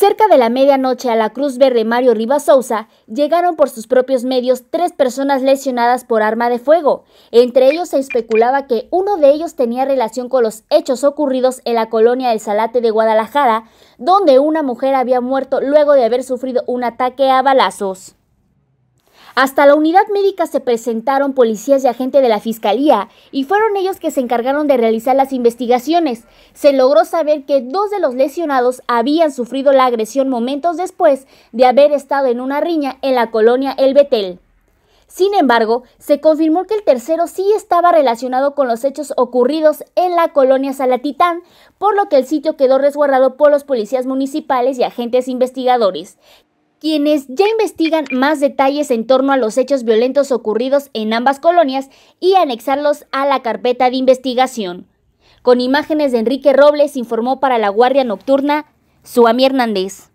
Cerca de la medianoche a la Cruz Verde Mario Rivas Sousa llegaron por sus propios medios tres personas lesionadas por arma de fuego. Entre ellos se especulaba que uno de ellos tenía relación con los hechos ocurridos en la colonia El Salate de Guadalajara, donde una mujer había muerto luego de haber sufrido un ataque a balazos. Hasta la unidad médica se presentaron policías y agentes de la fiscalía y fueron ellos que se encargaron de realizar las investigaciones. Se logró saber que dos de los lesionados habían sufrido la agresión momentos después de haber estado en una riña en la colonia El Betel. Sin embargo, se confirmó que el tercero sí estaba relacionado con los hechos ocurridos en la colonia Salatitán, por lo que el sitio quedó resguardado por los policías municipales y agentes investigadores, quienes ya investigan más detalles en torno a los hechos violentos ocurridos en ambas colonias y anexarlos a la carpeta de investigación. Con imágenes de Enrique Robles informó para la Guardia Nocturna Suami Hernández.